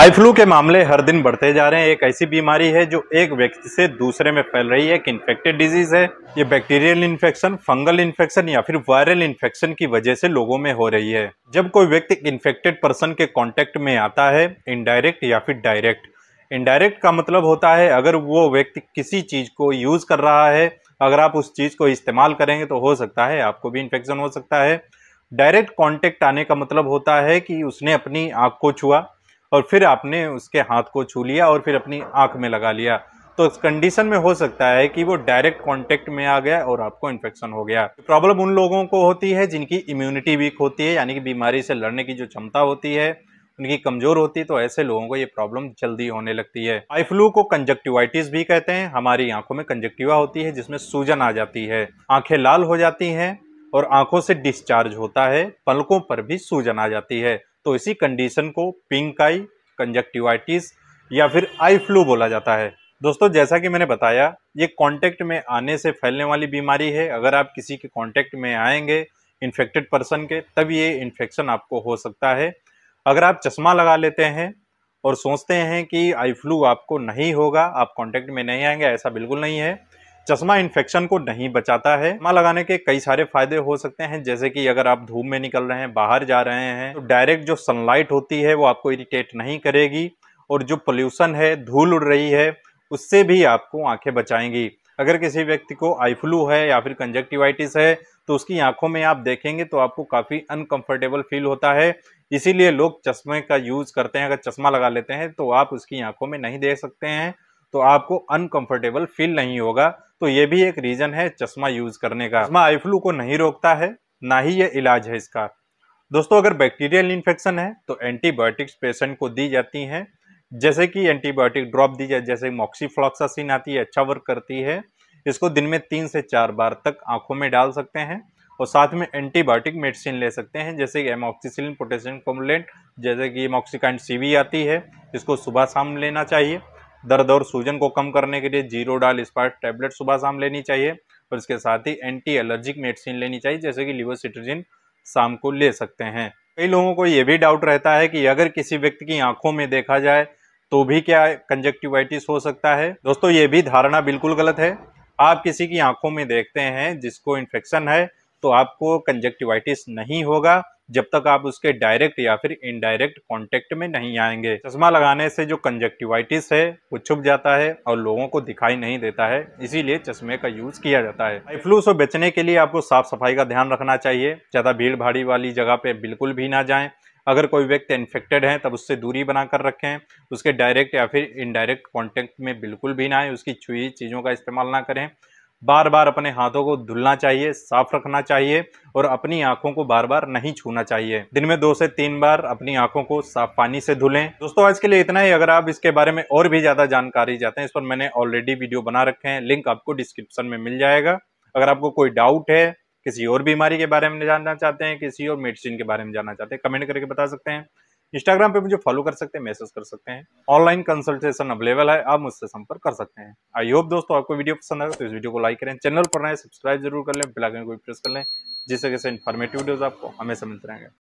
eye flu के मामले हर दिन बढ़ते जा रहे हैं एक ऐसी बीमारी है जो एक व्यक्ति से दूसरे में फैल रही है एक इन्फेक्टेड डिजीज है ये बैक्टीरियल इन्फेक्शन फंगल इन्फेक्शन या फिर वायरल इन्फेक्शन की वजह से लोगों में हो रही है जब कोई व्यक्ति इन्फेक्टेड पर्सन के कॉन्टेक्ट में आता है इनडायरेक्ट या फिर डायरेक्ट इनडायरेक्ट का मतलब होता है अगर वो व्यक्ति किसी चीज़ को यूज़ कर रहा है अगर आप उस चीज़ को इस्तेमाल करेंगे तो हो सकता है आपको भी इन्फेक्शन हो सकता है डायरेक्ट कांटेक्ट आने का मतलब होता है कि उसने अपनी आँख को छुआ और फिर आपने उसके हाथ को छू लिया और फिर अपनी आँख में लगा लिया तो इस कंडीशन में हो सकता है कि वो डायरेक्ट कांटेक्ट में आ गया और आपको इन्फेक्शन हो गया प्रॉब्लम उन लोगों को होती है जिनकी इम्यूनिटी वीक होती है यानी कि बीमारी से लड़ने की जो क्षमता होती है उनकी कमजोर होती है तो ऐसे लोगों को ये प्रॉब्लम जल्दी होने लगती है आई फ्लू को कंजक्टिवाइटिस भी कहते हैं हमारी आंखों में कंजक्टिवा होती है जिसमें सूजन आ जाती है आंखें लाल हो जाती हैं और आंखों से डिस्चार्ज होता है पलकों पर भी सूजन आ जाती है तो इसी कंडीशन को पिंक आई कंजक्टिवाइटिस या फिर आई फ्लू बोला जाता है दोस्तों जैसा कि मैंने बताया ये कांटेक्ट में आने से फैलने वाली बीमारी है अगर आप किसी के कांटेक्ट में आएंगे इन्फेक्टेड पर्सन के तब ये इन्फेक्शन आपको हो सकता है अगर आप चश्मा लगा लेते हैं और सोचते हैं कि आई फ्लू आपको नहीं होगा आप कांटेक्ट में नहीं आएंगे ऐसा बिल्कुल नहीं है चश्मा इन्फेक्शन को नहीं बचाता है चश्मा लगाने के कई सारे फायदे हो सकते हैं जैसे कि अगर आप धूप में निकल रहे हैं बाहर जा रहे हैं तो डायरेक्ट जो सनलाइट होती है वो आपको इरिटेट नहीं करेगी और जो पोल्यूशन है धूल उड़ रही है उससे भी आपको आंखें बचाएंगी अगर किसी व्यक्ति को आई फ्लू है या फिर कंजक्टिवाइटिस है तो उसकी आंखों में आप देखेंगे तो आपको काफ़ी अनकंफर्टेबल फील होता है इसीलिए लोग चश्मे का यूज़ करते हैं अगर चश्मा लगा लेते हैं तो आप उसकी आंखों में नहीं देख सकते हैं तो आपको अनकंफर्टेबल फील नहीं होगा तो ये भी एक रीज़न है चश्मा यूज़ करने का चश्मा आई फ्लू को नहीं रोकता है ना ही ये इलाज है इसका दोस्तों अगर बैक्टीरियल इन्फेक्शन है तो एंटीबायोटिक्स पेशेंट को दी जाती हैं जैसे कि एंटीबायोटिक ड्रॉप दी जाए जैसे मॉक्सीफ्लॉक्सासिन आती है अच्छा वर्क करती है इसको दिन में तीन से चार बार तक आंखों में डाल सकते हैं और साथ में एंटीबायोटिक मेडिसिन ले सकते हैं जैसे कि एमोक्सीसिलिन पोटेशियम कॉम्बलेंट जैसे कि एमोक्सिकाइंड सी आती है इसको सुबह शाम लेना चाहिए दर्द और सूजन को कम करने के लिए जीरो डाल स्पार्ट टैबलेट सुबह शाम लेनी चाहिए और इसके साथ ही एंटी एलर्जिक मेडिसिन लेनी चाहिए जैसे कि लिवोसिट्रोजिन शाम को ले सकते हैं कई लोगों को ये भी डाउट रहता है कि अगर किसी व्यक्ति की आंखों में देखा जाए तो भी क्या कंजक्टिवाइटिस हो सकता है दोस्तों ये भी धारणा बिल्कुल गलत है आप किसी की आंखों में देखते हैं जिसको इन्फेक्शन है तो आपको कंजक्टिवाइटिस नहीं होगा जब तक आप उसके डायरेक्ट या फिर इनडायरेक्ट कॉन्टेक्ट में नहीं आएंगे चश्मा लगाने से जो कंजेक्टिवाइटिस है वो छुप जाता है और लोगों को दिखाई नहीं देता है इसीलिए चश्मे का यूज किया जाता है आई फ्लू से बचने के लिए आपको साफ सफाई का ध्यान रखना चाहिए ज्यादा भीड़ भाड़ी वाली जगह पे बिल्कुल भी ना जाएं अगर कोई व्यक्ति इन्फेक्टेड है तब उससे दूरी बनाकर रखें उसके डायरेक्ट या फिर इनडायरेक्ट कॉन्टेक्ट में बिल्कुल भी ना आए उसकी छुई चीज़ों का इस्तेमाल ना करें बार बार अपने हाथों को धुलना चाहिए साफ रखना चाहिए और अपनी आंखों को बार बार नहीं छूना चाहिए दिन में दो से तीन बार अपनी आंखों को साफ पानी से धुलें दोस्तों आज के लिए इतना ही अगर आप इसके बारे में और भी ज़्यादा जानकारी चाहते हैं इस पर मैंने ऑलरेडी वीडियो बना रखे हैं लिंक आपको डिस्क्रिप्शन में मिल जाएगा अगर आपको कोई डाउट है किसी और बीमारी के बारे में जानना चाहते हैं किसी और मेडिसिन के बारे में जानना चाहते हैं कमेंट करके बता सकते हैं इंस्टाग्राम पे मुझे फॉलो कर सकते हैं मैसेज कर सकते हैं ऑनलाइन कंसल्टेशन अवेलेबल है आप मुझसे संपर्क कर सकते हैं आई होप दोस्तों आपको वीडियो पसंद आए तो इस वीडियो को लाइक करें चैनल पर नए सब्सक्राइब जरूर कर लें बेलाइकन को प्रेस कर लें जिससे कैसे इन्फॉर्मेटिव वीडियोज आपको हमेशा मिलते रहेंगे